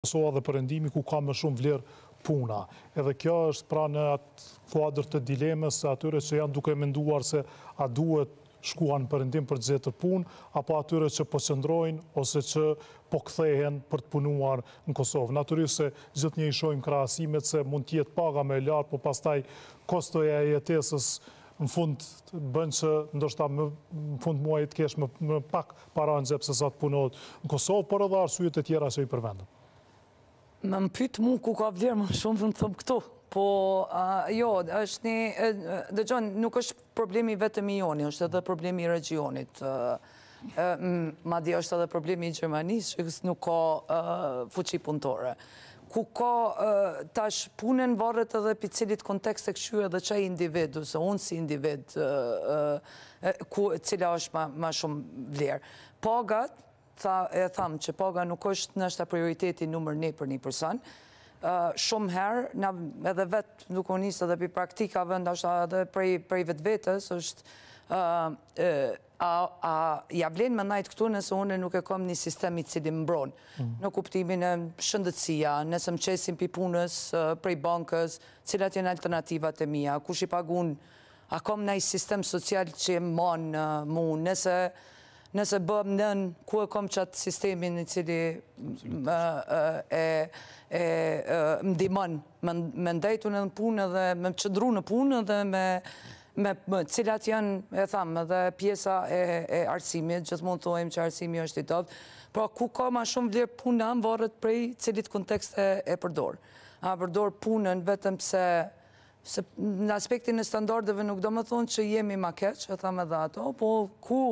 Kosova dhe përëndimi ku ka më shumë vlerë puna. Edhe kjo është pra në atë kuadrë të dilemës atyre që janë duke menduar se a duhet shkuan përëndim për të zetër pun, apo atyre që po qëndrojnë ose që po këthehen për të punuar në Kosovë. Naturisë se gjithë një ishojmë krasimet se mund tjetë paga me lartë, po pastaj kostoja e jetesës në fund bënë që ndërshëta më fund muajit kesh më pak para në zepë se sa të punohet në Kosovë, por edhe arsujet e tjera që i përvendëm. Më më pytë mu ku ka vlerë më shumë dhe më thëmë këtu. Po, jo, është një... Dhe gjonë, nuk është problemi vetëm i joni, është edhe problemi i regionit. Ma di është edhe problemi i Gjermanisë, që nuk ka fuqi punëtore. Ku ka tash punën varët edhe për cilit kontekst e këshu edhe qaj individu, se unë si individ, cila është ma shumë vlerë. Pagat, e thamë që paga nuk është nështë a prioriteti nëmër një për një përson. Shumë herë, edhe vetë nuk u njësë edhe për praktika vënd, ashtë edhe prej vetë vetës, është a javlen më najtë këtu nëse unë nuk e kom një sistemi që mbron, mm. në kuptimin e shëndëtsia, nëse më qesim për punës, prej bankës, cilat jenë alternativat e mija, kush i pagun, a kom një sistem social që e mon mu, nëse nëse bëm nën ku e kom qatë sistemin në cili e më dimon me ndajtu në punë dhe me më qëndru në punë dhe me me cilat janë, e thamë, edhe pjesa e arsimit, gjithë mund të ojmë që arsimit është i topë, pra ku ka ma shumë vlerë punë amë varët prej cilit kontekst e përdorë. A përdorë punën vetëm se në aspektin e standardeve nuk do më thonë që jemi ma keqë, e thamë edhe ato, po ku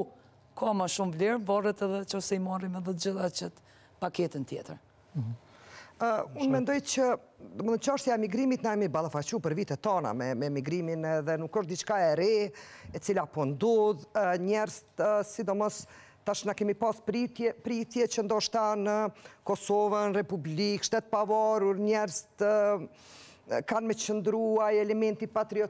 ka ma shumë vlerë, borët edhe që ose i marim edhe gjitha qëtë paketën tjetër. Mhm. Unë mendoj që, më në qashtja emigrimit, na e mi balafashu për vite tona me emigrimin dhe nuk është diçka e re, e cila po ndodh, njerës sidomos tash në kemi pas pritje që ndoshta në Kosovë, në Republikë, shtetë pavarur, njerës kanë me qëndruaj elementi patriotikë,